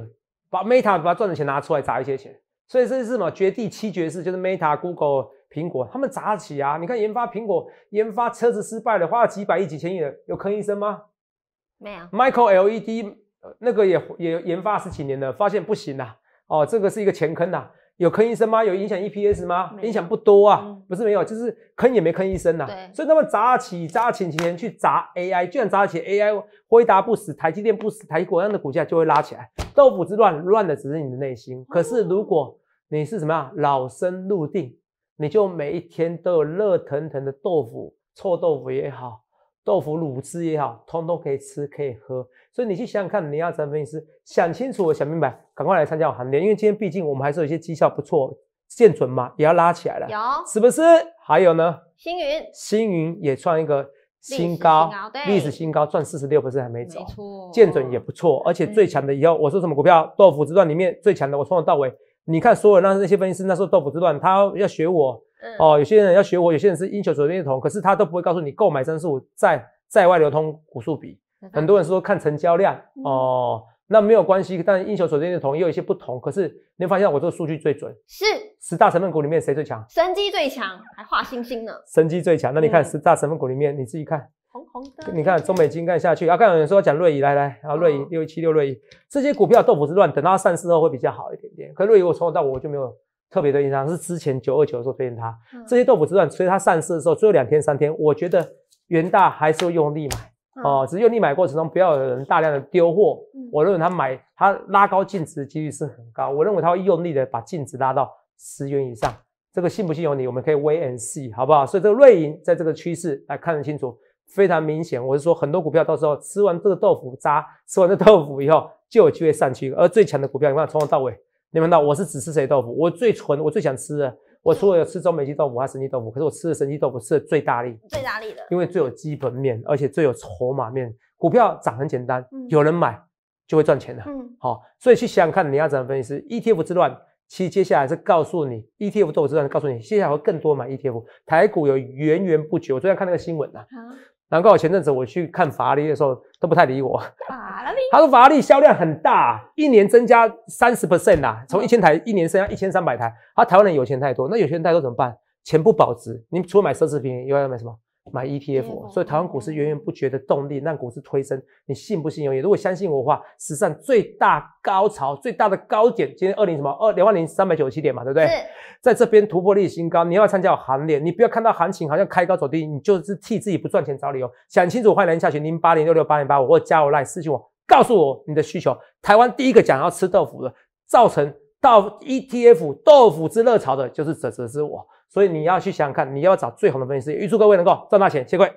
把 Meta 把它赚的钱拿出来砸一些钱，所以这是什么绝地七绝士，就是 Meta、Google、苹果，他们砸起啊！你看研发苹果研发车子失败了，花了几百亿、几千亿的，有吭医生吗？没有。Michael LED。那个也也研发十几年了，发现不行了哦，这个是一个前坑呐，有坑医生吗？有影响 EPS 吗？影响不多啊，不是没有，就是坑也没坑医生呐。所以他们砸起砸钱钱去砸 AI，居然砸起 AI 回答不死，台积电不死，台股这样的股价就会拉起来。豆腐之乱，乱的只是你的内心。可是如果你是什么老生入定，你就每一天都有热腾腾的豆腐，臭豆腐也好。豆腐乳汁也好，通通可以吃，可以喝。所以你去想想看，你要成分析？师，想清楚，想明白，赶快来参加我行列。因为今天毕竟我们还是有一些绩效不错，见准嘛也要拉起来了，有是不是？还有呢，星云，星云也创一个新高，历史新高，赚四十六不是还没走，建准也不错，而且最强的以后我说什么股票？豆腐之段里面最强的，我从头到尾，你看所有那那些分析师那时候豆腐之段，他要学我。哦，有些人要学我，有些人是英雄所见略同，可是他都不会告诉你购买增速在在外流通股数比。很多人说看成交量，哦，那没有关系，但英雄所见略同也有一些不同。可是你发现我这个数据最准，是十大成分股里面谁最强？神机最强，还画星星呢。神机最强，那你看十大成分股里面你自己看，红红的。你看中美金干下去，啊，刚才有人说讲瑞仪，来来，啊，瑞仪六一七六瑞仪，这些股票都不是乱，等到上市后会比较好一点点。可瑞仪我从头到尾我就没有。特别的印象，是之前九二九的时候推荐它，这些豆腐之段，所以它上市的时候最后两天三天，我觉得元大还是会用力买哦，只是用力买过程中不要有人大量的丢货，我认为它买它拉高净值的几率是很高，我认为它会用力的把净值拉到十元以上，这个信不信由你，我们可以 wait and see，好不好？所以这个瑞银在这个趋势来看得清楚，非常明显。我是说很多股票到时候吃完这个豆腐渣，吃完这豆腐以后就有机会上去，而最强的股票你看从头到尾。你们道我是只吃谁豆腐？我最纯，我最想吃的。我除了有吃中美基豆腐，还神奇豆腐。可是我吃的神奇豆腐是最大力，最大力的，因为最有基本面，而且最有筹码面。股票涨很简单，有人买就会赚钱了。嗯，好，所以去想想看，你要怎样分析？ETF 之乱，其实接下来是告诉你 ETF 豆腐之乱，告诉你接下来会更多买 ETF。台股有源源不绝。我昨天看那个新闻呐。难怪我前阵子我去看法拉利的时候都不太理我。法拉利，他说法拉利销量很大，一年增加三十 percent 啦，从一千台一年增加一千三百台。他台湾人有钱太多，那有钱太多怎么办？钱不保值，你除了买奢侈品，又要买什么？买 ETF，所以台湾股市源源不绝的动力，让股市推升。你信不信由你。如果相信我的话，史上最大高潮、最大的高点，今天二零什么二两万零三百九十七点嘛，对不对？在这边突破历史新高，你要参加行列，你不要看到行情好像开高走低，你就是替自己不赚钱找理由。想清楚，欢迎下群零八零六六八零八五，或加我 LINE 私信我，告诉我你的需求。台湾第一个讲要吃豆腐的，造成到 ETF 豆腐之热潮的，就是则是我。所以你要去想想看，你要找最好的分析师。预祝各位能够赚大钱，谢桂。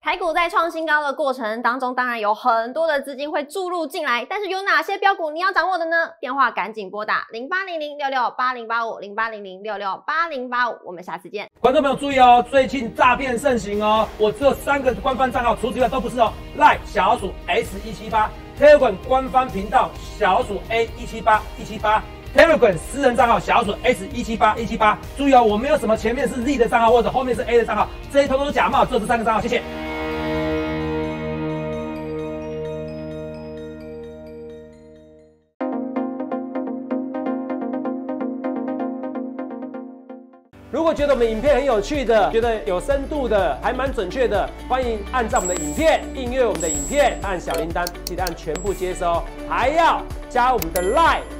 台股在创新高的过程当中，当然有很多的资金会注入进来，但是有哪些标股你要掌握的呢？电话赶紧拨打零八零零六六八零八五零八零零六六八零八五，我们下次见。观众朋友注意哦，最近诈骗盛行哦，我这三个官方账号除此之外都不是哦。赖小鼠 s 一七八，黑湾官方频道小鼠 a 一七八一七八。Terry 滚私人账号小鼠 S 一七八一七八，注意哦，我没有什么前面是 Z 的账号或者后面是 A 的账号，这些通都假冒，都是三个账号，谢谢。如果觉得我们影片很有趣的，觉得有深度的，还蛮准确的，欢迎按照我们的影片订阅我们的影片，按小铃铛记得按全部接收，还要加我们的 Like。